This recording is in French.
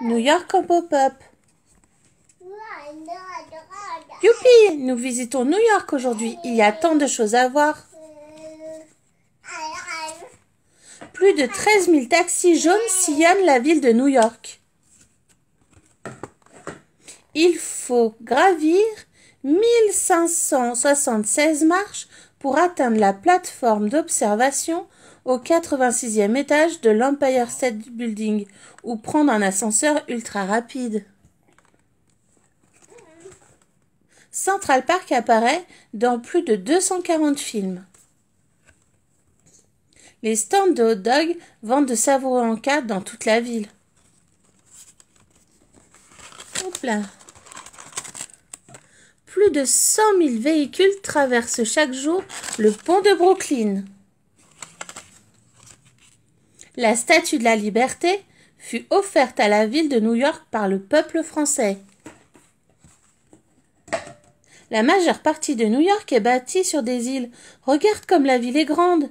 New York en pop-up. Youpi Nous visitons New York aujourd'hui. Il y a tant de choses à voir. Plus de 13 000 taxis jaunes sillonnent la ville de New York. Il faut gravir 1576 marches pour atteindre la plateforme d'observation au 86e étage de l'Empire State Building ou prendre un ascenseur ultra rapide. Central Park apparaît dans plus de 240 films. Les stands de hot dog vendent de savoureux en dans toute la ville. Hop là plus de 100 000 véhicules traversent chaque jour le pont de Brooklyn. La Statue de la Liberté fut offerte à la ville de New York par le peuple français. La majeure partie de New York est bâtie sur des îles. Regarde comme la ville est grande.